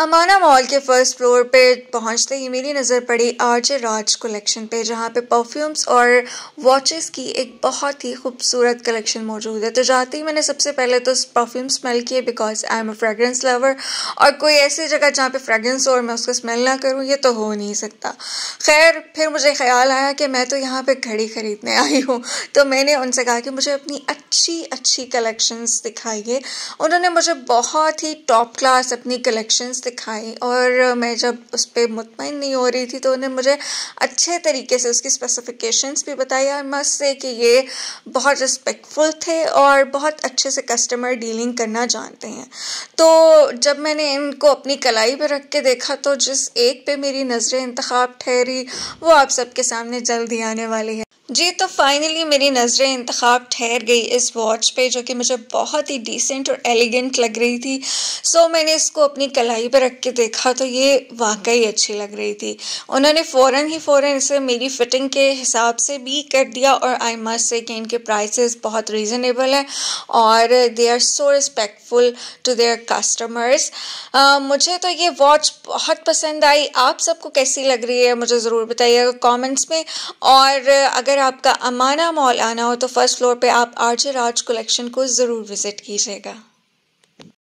अमाना mall के first floor पे पहुंचते ही मेरी नज़र पड़ी जे राज कलेक्शन पे जहाँ पे परफ्यूम्स और वॉचेस की एक बहुत ही खूबसूरत कलेक्शन मौजूद है तो जाते ही मैंने सबसे पहले तो परफ्यूम स्मेल किए because I am a fragrance lover और कोई ऐसी जगह जहाँ पे फ्रेगरेंस हो और मैं उसको स्मेल ना करूँ ये तो हो नहीं सकता खैर फिर मुझे ख्याल आया कि मैं तो यहाँ पर घड़ी ख़रीदने आई हूँ तो मैंने उनसे कहा कि मुझे अपनी अच्छी अच्छी कलेक्शंस दिखाइए उन्होंने मुझे बहुत ही टॉप क्लास अपनी कलेक्शंस सिखाई और मैं जब उस पर मुतमिन नहीं हो रही थी तो उन्हें मुझे अच्छे तरीके से उसकी स्पेसिफिकेशंस भी बताई और मैं उससे कि ये बहुत रिस्पेक्टफुल थे और बहुत अच्छे से कस्टमर डीलिंग करना जानते हैं तो जब मैंने इनको अपनी कलाई पर रख के देखा तो जिस एक पे मेरी नज़र इंतखब ठहरी वो आप सबके सामने जल्दी आने वाली है जी तो फाइनली मेरी नज़रें इंतखब ठहर गई इस वॉच पे जो कि मुझे बहुत ही डिसेंट और एलिगेंट लग रही थी सो मैंने इसको अपनी कलाई पर रख के देखा तो ये वाकई अच्छी लग रही थी उन्होंने फ़ौर ही फ़ौर इसे मेरी फ़िटिंग के हिसाब से भी कर दिया और आई मस्ट से कि इनके प्राइसेस बहुत रीज़नेबल हैं और they are so respectful to their customers मुझे तो ये वॉच बहुत पसंद आई आप सबको कैसी लग रही है मुझे ज़रूर बताइएगा कॉमेंट्स में और अगर आपका अमाना मॉल आना हो तो फर्स्ट फ्लोर पे आप आर्चर आर्च कलेक्शन को ज़रूर विज़िट कीजिएगा